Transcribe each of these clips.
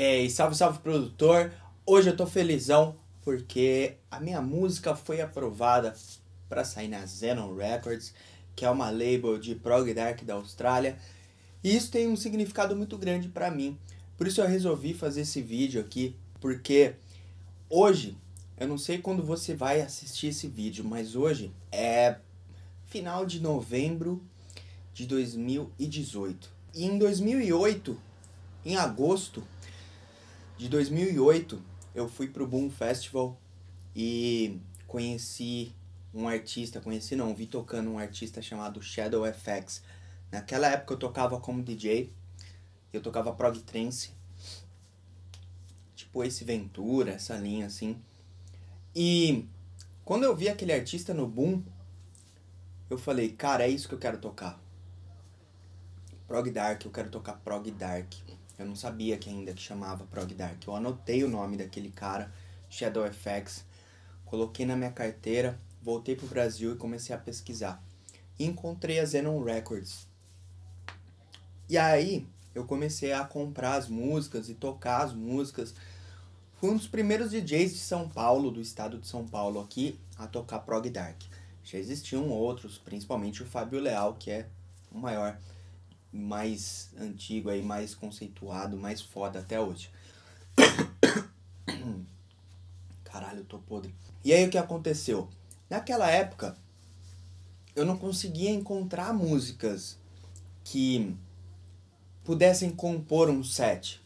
É, Ei, salve, salve produtor! Hoje eu tô felizão porque a minha música foi aprovada para sair na Zenon Records, que é uma label de prog dark da Austrália. E isso tem um significado muito grande para mim. Por isso eu resolvi fazer esse vídeo aqui, porque hoje, eu não sei quando você vai assistir esse vídeo, mas hoje é final de novembro de 2018. E em 2008, em agosto, de 2008, eu fui pro Boom Festival e conheci um artista, conheci não, vi tocando um artista chamado Shadow FX. Naquela época eu tocava como DJ, eu tocava prog trance, tipo esse Ventura, essa linha assim. E quando eu vi aquele artista no Boom, eu falei, cara, é isso que eu quero tocar. Prog Dark, eu quero tocar Prog Dark. Eu não sabia que ainda que chamava Prog Dark. Eu anotei o nome daquele cara, Shadow FX, coloquei na minha carteira, voltei pro Brasil e comecei a pesquisar. E encontrei a Zenon Records. E aí eu comecei a comprar as músicas e tocar as músicas. Fui um dos primeiros DJs de São Paulo, do estado de São Paulo aqui, a tocar prog dark. Já existiam outros, principalmente o Fábio Leal, que é o maior mais antigo aí, mais conceituado, mais foda até hoje. Caralho, eu tô podre. E aí o que aconteceu? Naquela época, eu não conseguia encontrar músicas que pudessem compor um set.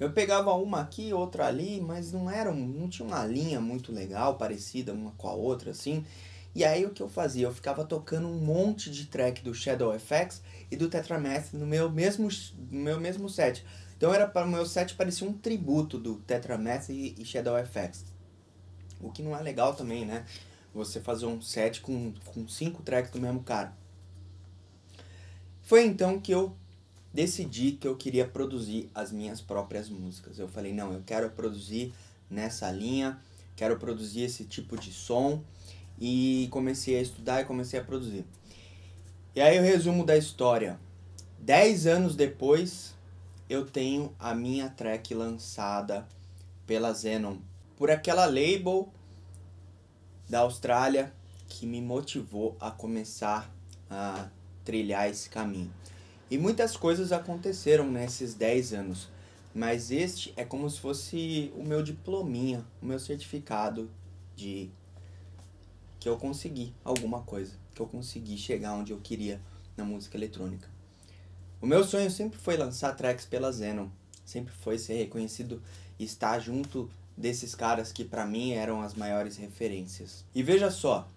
Eu pegava uma aqui, outra ali, mas não era, não tinha uma linha muito legal, parecida uma com a outra assim. E aí o que eu fazia? Eu ficava tocando um monte de track do Shadow FX e do Tetramaster no meu mesmo, no meu mesmo set. Então era para o meu set parecia um tributo do Tetramaster e, e Shadow FX. O que não é legal também, né? Você fazer um set com, com cinco tracks do mesmo cara. Foi então que eu decidi que eu queria produzir as minhas próprias músicas. Eu falei, não, eu quero produzir nessa linha, quero produzir esse tipo de som e comecei a estudar e comecei a produzir. E aí o resumo da história. Dez anos depois, eu tenho a minha track lançada pela Zenon. Por aquela label da Austrália que me motivou a começar a trilhar esse caminho. E muitas coisas aconteceram nesses 10 anos, mas este é como se fosse o meu diplominha, o meu certificado de que eu consegui alguma coisa, que eu consegui chegar onde eu queria na música eletrônica. O meu sonho sempre foi lançar tracks pela Zenon, sempre foi ser reconhecido e estar junto desses caras que para mim eram as maiores referências. E veja só,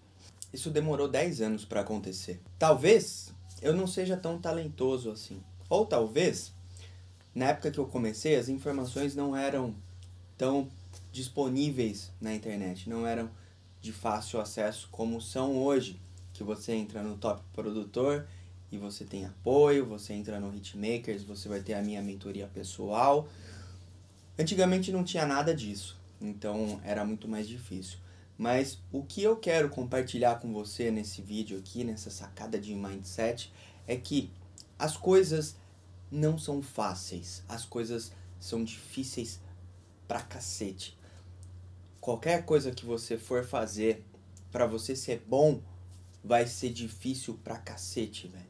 isso demorou 10 anos para acontecer. Talvez eu não seja tão talentoso assim, ou talvez na época que eu comecei as informações não eram tão disponíveis na internet, não eram de fácil acesso como são hoje, que você entra no top produtor e você tem apoio, você entra no Hitmakers, você vai ter a minha mentoria pessoal. Antigamente não tinha nada disso, então era muito mais difícil. Mas o que eu quero compartilhar com você nesse vídeo aqui, nessa sacada de mindset, é que as coisas não são fáceis, as coisas são difíceis pra cacete qualquer coisa que você for fazer para você ser bom vai ser difícil pra cacete, velho.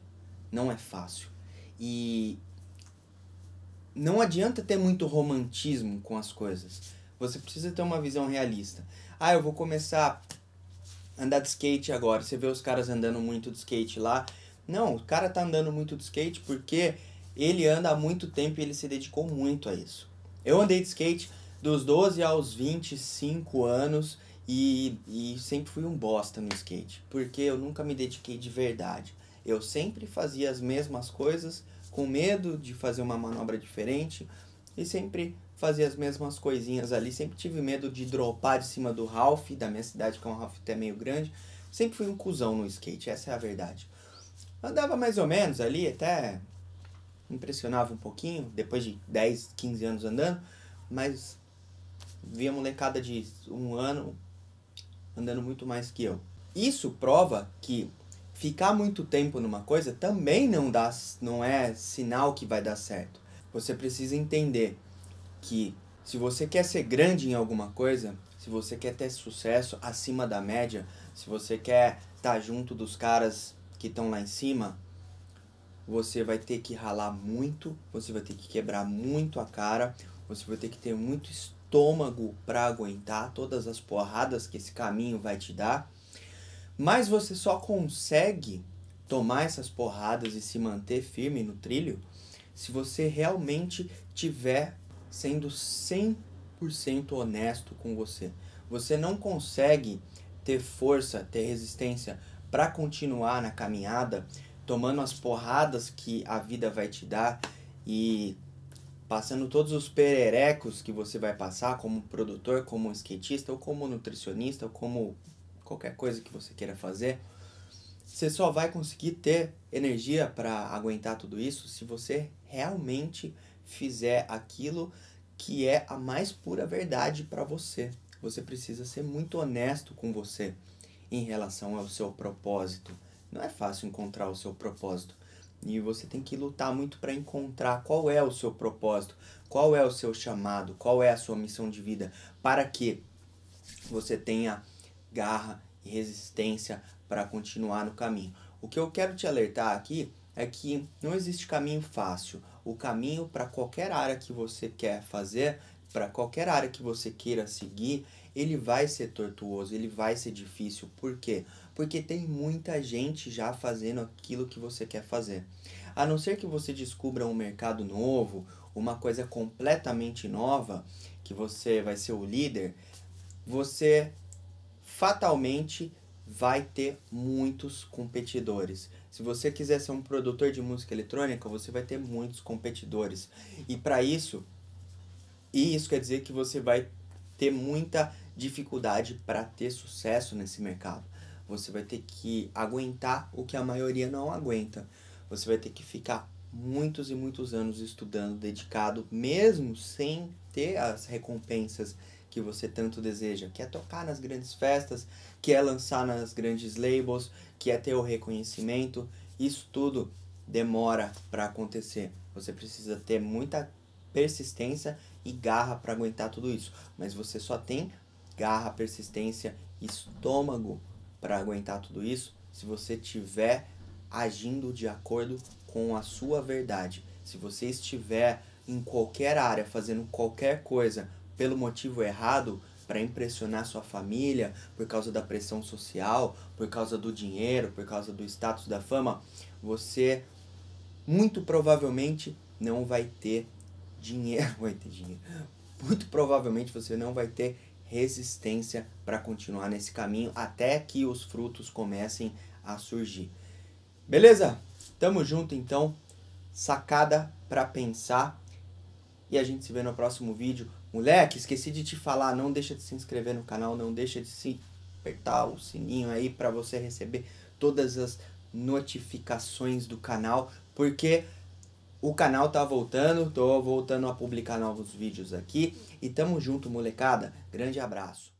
Não é fácil. E não adianta ter muito romantismo com as coisas. Você precisa ter uma visão realista. Ah, eu vou começar a andar de skate agora. Você vê os caras andando muito de skate lá. Não, o cara tá andando muito de skate porque ele anda há muito tempo e ele se dedicou muito a isso. Eu andei de skate dos 12 aos 25 anos e, e sempre fui um bosta no skate, porque eu nunca me dediquei de verdade. Eu sempre fazia as mesmas coisas, com medo de fazer uma manobra diferente e sempre fazia as mesmas coisinhas ali. Sempre tive medo de dropar de cima do Ralph, da minha cidade, que é um Ralph até meio grande. Sempre fui um cuzão no skate, essa é a verdade. Andava mais ou menos ali, até impressionava um pouquinho, depois de 10, 15 anos andando, mas via molecada de um ano andando muito mais que eu. Isso prova que ficar muito tempo numa coisa também não dá, não é sinal que vai dar certo. Você precisa entender que se você quer ser grande em alguma coisa, se você quer ter sucesso acima da média, se você quer estar tá junto dos caras que estão lá em cima, você vai ter que ralar muito, você vai ter que quebrar muito a cara, você vai ter que ter muito estudo estômago para aguentar todas as porradas que esse caminho vai te dar, mas você só consegue tomar essas porradas e se manter firme no trilho se você realmente tiver sendo 100% honesto com você. Você não consegue ter força, ter resistência para continuar na caminhada, tomando as porradas que a vida vai te dar e passando todos os pererecos que você vai passar como produtor, como skatista, ou como nutricionista, ou como qualquer coisa que você queira fazer, você só vai conseguir ter energia para aguentar tudo isso se você realmente fizer aquilo que é a mais pura verdade para você. Você precisa ser muito honesto com você em relação ao seu propósito. Não é fácil encontrar o seu propósito. E você tem que lutar muito para encontrar qual é o seu propósito, qual é o seu chamado, qual é a sua missão de vida, para que você tenha garra e resistência para continuar no caminho. O que eu quero te alertar aqui é que não existe caminho fácil. O caminho para qualquer área que você quer fazer, para qualquer área que você queira seguir, ele vai ser tortuoso, ele vai ser difícil. Por quê? Porque porque tem muita gente já fazendo aquilo que você quer fazer. A não ser que você descubra um mercado novo, uma coisa completamente nova, que você vai ser o líder, você fatalmente vai ter muitos competidores. Se você quiser ser um produtor de música eletrônica, você vai ter muitos competidores. E para isso, e isso quer dizer que você vai ter muita dificuldade para ter sucesso nesse mercado. Você vai ter que aguentar o que a maioria não aguenta. Você vai ter que ficar muitos e muitos anos estudando, dedicado, mesmo sem ter as recompensas que você tanto deseja, que é tocar nas grandes festas, que é lançar nas grandes labels, que é ter o reconhecimento. Isso tudo demora para acontecer. Você precisa ter muita persistência e garra para aguentar tudo isso, mas você só tem garra, persistência, estômago para aguentar tudo isso se você tiver agindo de acordo com a sua verdade. Se você estiver em qualquer área fazendo qualquer coisa pelo motivo errado, para impressionar sua família, por causa da pressão social, por causa do dinheiro, por causa do status da fama, você muito provavelmente não vai ter dinheiro, vai ter dinheiro. Muito provavelmente você não vai ter resistência para continuar nesse caminho até que os frutos comecem a surgir. Beleza? Tamo junto então. Sacada para pensar. E a gente se vê no próximo vídeo. Moleque, esqueci de te falar, não deixa de se inscrever no canal, não deixa de se apertar o sininho aí para você receber todas as notificações do canal, porque o canal tá voltando, tô voltando a publicar novos vídeos aqui e tamo junto, molecada. Grande abraço.